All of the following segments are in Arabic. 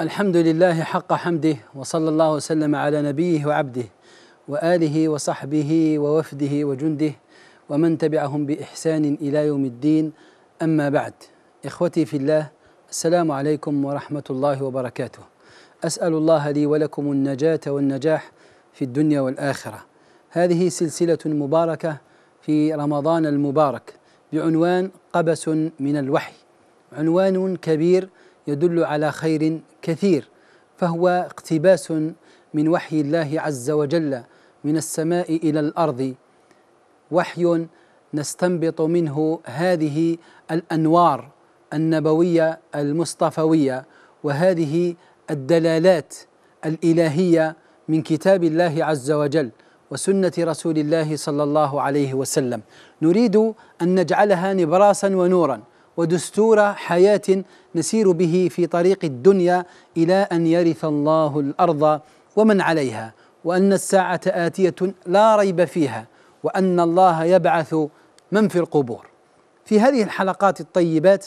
الحمد لله حق حمده وصلى الله وسلم على نبيه وعبده واله وصحبه ووفده وجنده ومن تبعهم باحسان الى يوم الدين اما بعد اخوتي في الله السلام عليكم ورحمه الله وبركاته اسال الله لي ولكم النجاه والنجاح في الدنيا والاخره هذه سلسله مباركه في رمضان المبارك بعنوان قبس من الوحي عنوان كبير يدل على خير كثير فهو اقتباس من وحي الله عز وجل من السماء الى الارض وحي نستنبط منه هذه الانوار النبويه المصطفويه وهذه الدلالات الالهيه من كتاب الله عز وجل وسنه رسول الله صلى الله عليه وسلم نريد ان نجعلها نبراسا ونورا ودستور حياه نسير به في طريق الدنيا الى ان يرث الله الارض ومن عليها وان الساعه اتيه لا ريب فيها وان الله يبعث من في القبور في هذه الحلقات الطيبات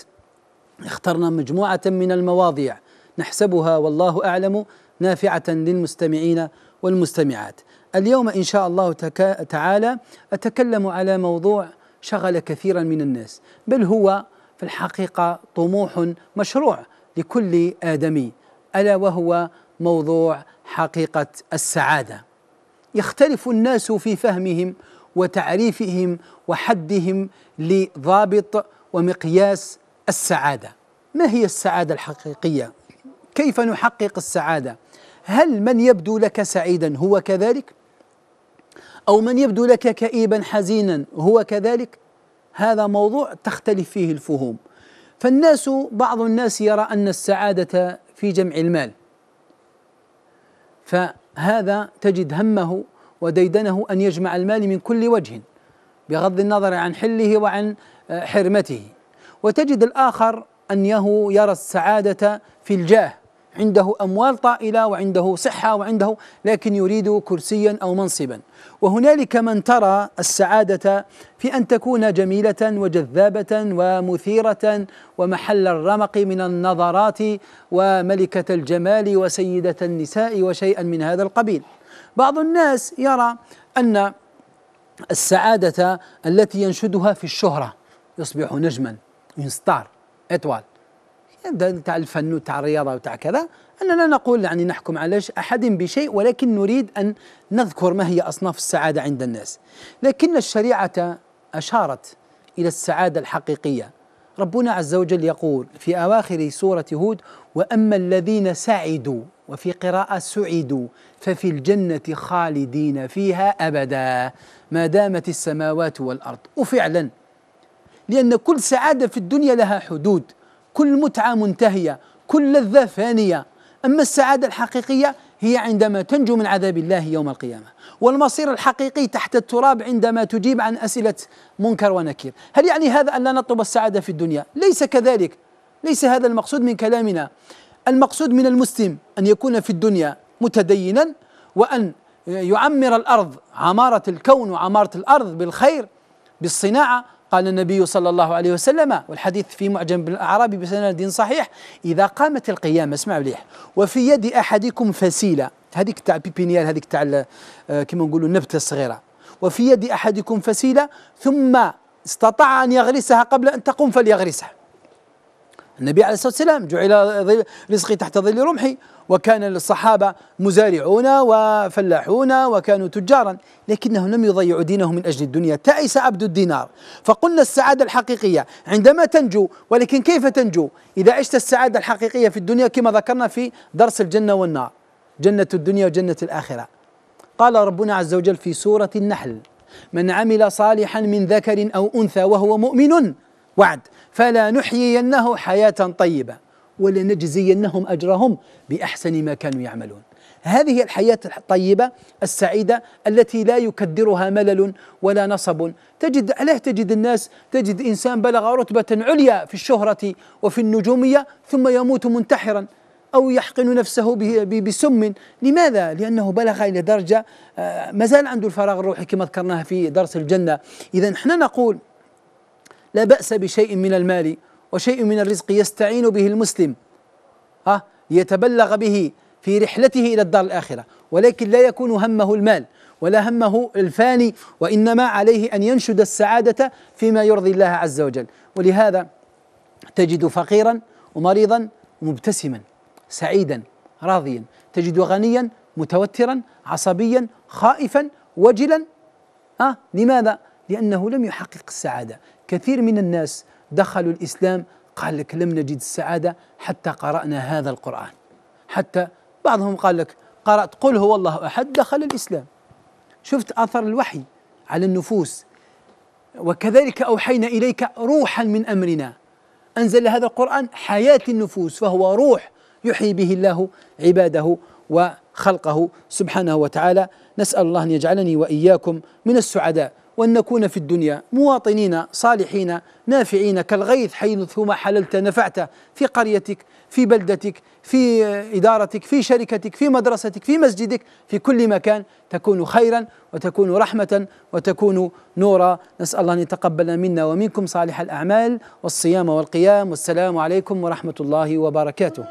اخترنا مجموعه من المواضيع نحسبها والله اعلم نافعه للمستمعين والمستمعات اليوم ان شاء الله تعالى اتكلم على موضوع شغل كثيرا من الناس بل هو في الحقيقة طموح مشروع لكل آدمي ألا وهو موضوع حقيقة السعادة يختلف الناس في فهمهم وتعريفهم وحدهم لضابط ومقياس السعادة ما هي السعادة الحقيقية؟ كيف نحقق السعادة؟ هل من يبدو لك سعيدا هو كذلك؟ أو من يبدو لك كئيبا حزينا هو كذلك؟ هذا موضوع تختلف فيه الفهوم فالناس بعض الناس يرى أن السعادة في جمع المال فهذا تجد همه وديدنه أن يجمع المال من كل وجه بغض النظر عن حله وعن آه، حرمته وتجد الآخر أنه يرى السعادة في الجاه عنده أموال طائلة وعنده صحة وعنده لكن يريد كرسيا أو منصبا وهنالك من ترى السعادة في أن تكون جميلة وجذابة ومثيرة ومحل الرمق من النظرات وملكة الجمال وسيدة النساء وشيئا من هذا القبيل بعض الناس يرى أن السعادة التي ينشدها في الشهرة يصبح نجما ستار اتوال تاع الفن وتاع الرياضه وتاع كذا اننا نقول يعني نحكم على احد بشيء ولكن نريد ان نذكر ما هي اصناف السعاده عند الناس لكن الشريعه اشارت الى السعاده الحقيقيه ربنا عز وجل يقول في اواخر سوره هود واما الذين سعدوا وفي قراءه سعدوا ففي الجنه خالدين فيها ابدا ما دامت السماوات والارض وفعلا لان كل سعاده في الدنيا لها حدود كل متعة منتهية كل لذة فانية أما السعادة الحقيقية هي عندما تنجو من عذاب الله يوم القيامة والمصير الحقيقي تحت التراب عندما تجيب عن أسئلة منكر ونكير هل يعني هذا أن لا نطلب السعادة في الدنيا؟ ليس كذلك ليس هذا المقصود من كلامنا المقصود من المسلم أن يكون في الدنيا متدينا وأن يعمر الأرض عمارة الكون وعمارة الأرض بالخير بالصناعة قال النبي صلى الله عليه وسلم والحديث في معجم بن الأعرابي بسند صحيح إذا قامت القيامة اسمع مليح وفي يد أحدكم فسيلة هذيك تاع بيبينيال هذيك تاع آه، كما نقولوا النبتة الصغيرة وفي يد أحدكم فسيلة ثم استطاع أن يغرسها قبل أن تقوم فليغرسها النبي عليه الصلاة والسلام جعل رزقي تحت ظل رمحي وكان الصحابة مزارعون وفلاحون وكانوا تجارا لكنهم لم يضيعوا دينهم من أجل الدنيا تعس عبد الدينار فقلنا السعادة الحقيقية عندما تنجو ولكن كيف تنجو إذا عشت السعادة الحقيقية في الدنيا كما ذكرنا في درس الجنة والنار جنة الدنيا وجنة الآخرة قال ربنا عز وجل في سورة النحل من عمل صالحا من ذكر أو أنثى وهو مؤمن وعد فلا نحيينه حياة طيبة ولنجزينهم أجرهم بأحسن ما كانوا يعملون هذه الحياة الطيبة السعيدة التي لا يكدرها ملل ولا نصب تجد عليه تجد الناس تجد إنسان بلغ رتبة عليا في الشهرة وفي النجومية ثم يموت منتحرا أو يحقن نفسه بسم لماذا؟ لأنه بلغ إلى درجة آه، ما زال عنده الفراغ الروحي كما ذكرناها في درس الجنة إذا نحن نقول لا بأس بشيء من المال وشيء من الرزق يستعين به المسلم ها ليتبلغ به في رحلته إلى الدار الآخرة ولكن لا يكون همه المال ولا همه الفاني وإنما عليه أن ينشد السعادة فيما يرضي الله عز وجل ولهذا تجد فقيرا ومريضا مبتسما سعيدا راضيا تجد غنيا متوترا عصبيا خائفا وجلا أه لماذا؟ لأنه لم يحقق السعادة كثير من الناس دخلوا الإسلام قال لك لم نجد السعادة حتى قرأنا هذا القرآن حتى بعضهم قال لك قرأت قل هو الله أحد دخل الإسلام شفت أثر الوحي على النفوس وكذلك أوحينا إليك روحا من أمرنا أنزل هذا القرآن حياة النفوس فهو روح يحيي به الله عباده وخلقه سبحانه وتعالى نسأل الله أن يجعلني وإياكم من السعداء وأن نكون في الدنيا مواطنين صالحين نافعين كالغيث حيثما حللت نفعت في قريتك في بلدتك في إدارتك في شركتك في مدرستك في مسجدك في كل مكان تكون خيرا وتكون رحمة وتكون نورا نسأل الله أن يتقبل منا ومنكم صالح الأعمال والصيام والقيام والسلام عليكم ورحمة الله وبركاته